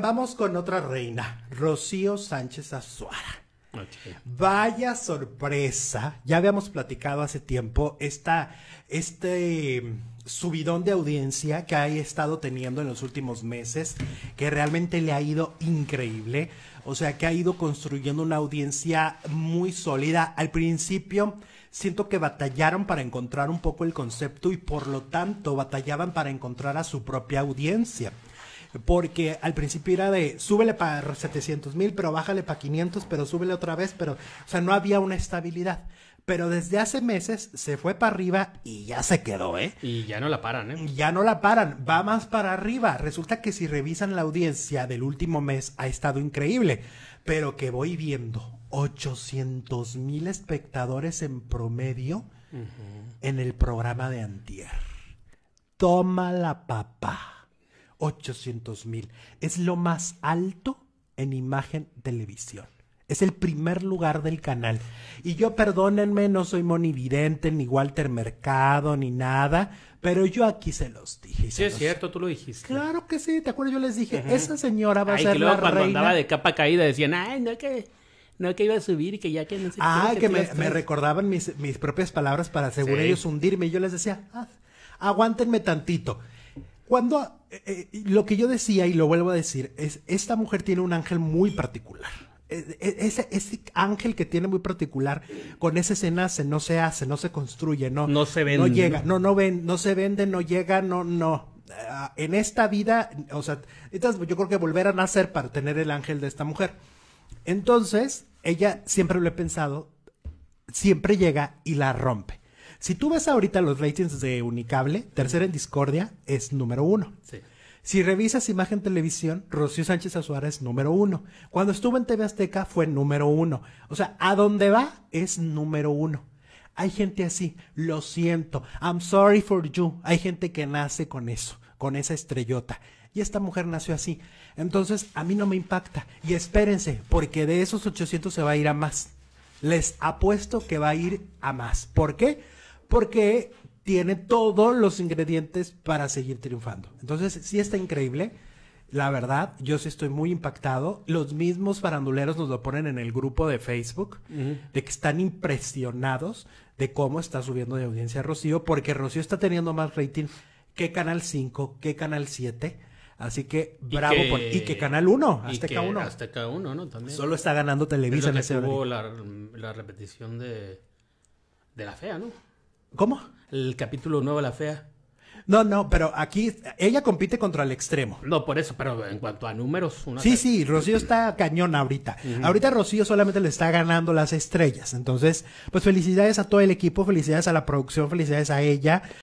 vamos con otra reina, Rocío Sánchez Azuara. Vaya sorpresa, ya habíamos platicado hace tiempo esta, este mm, subidón de audiencia que ha estado teniendo en los últimos meses, que realmente le ha ido increíble, o sea que ha ido construyendo una audiencia muy sólida. Al principio siento que batallaron para encontrar un poco el concepto y por lo tanto batallaban para encontrar a su propia audiencia porque al principio era de súbele para 700 mil, pero bájale para 500, pero súbele otra vez, pero, o sea, no había una estabilidad. Pero desde hace meses se fue para arriba y ya se quedó, ¿eh? Y ya no la paran, ¿eh? Ya no la paran, va más para arriba. Resulta que si revisan la audiencia del último mes ha estado increíble, pero que voy viendo 800 mil espectadores en promedio en el programa de Antier. Toma la papá. 800 mil. Es lo más alto en imagen televisión. Es el primer lugar del canal. Y yo, perdónenme, no soy monividente, ni Walter Mercado, ni nada, pero yo aquí se los dije. sí, es cierto, tú lo dijiste. Claro que sí, ¿te acuerdas? Yo les dije, esa señora va a ser que luego la cuando reina... andaba de capa caída decían, ¡ay, no que... No, que iba a subir y que ya que no sé Ah, que, me, recordaban mis, propias palabras para, según ellos, hundirme. Y yo les decía, ah, aguántenme tantito. Cuando eh, eh, lo que yo decía y lo vuelvo a decir es, esta mujer tiene un ángel muy particular. Eh, ese, ángel que tiene muy particular, con ese se nace, no se hace, no se construye, no, no se vende. No llega, no, no ven, no se vende, no llega, no, no. Ah, en esta vida, o sea, yo creo que volver a nacer para tener el ángel de esta mujer. Entonces, ella siempre lo he pensado, siempre llega y la rompe. Si tú ves ahorita los ratings de Unicable, Tercera en Discordia es número uno. Si revisas Imagen Televisión, Rocío Sánchez Azuara es número uno. Cuando estuvo en TV Azteca fue número uno. O sea, a dónde va es número uno. Hay gente así, lo siento, I'm sorry for you. Hay gente que nace con eso, con esa estrellota. Y esta mujer nació así. Entonces, a mí no me impacta. Y espérense, porque de esos 800 se va a ir a más. Les apuesto que va a ir a más. ¿Por qué? porque tiene todos los ingredientes para seguir triunfando. Entonces, sí está increíble. La verdad, yo sí estoy muy impactado. Los mismos faranduleros nos lo ponen en el grupo de Facebook, de que están impresionados de cómo está subiendo de audiencia Rocío, porque Rocío está teniendo más rating que Canal 5, que Canal 7. Así que bravo y que, Canal 1, Azteca 1. Azteca 1, ¿no? También. Solo está ganando Televisa la, la repetición de, de La Fea, ¿no? ¿Cómo? El capítulo nuevo La Fea. No, no, pero aquí ella compite contra el extremo. No, por eso, pero en cuanto a números. sí, sí, Rocío está cañón ahorita. Ahorita Rocío solamente le está ganando las estrellas. Entonces, pues felicidades a todo el equipo, felicidades a la producción, felicidades a ella.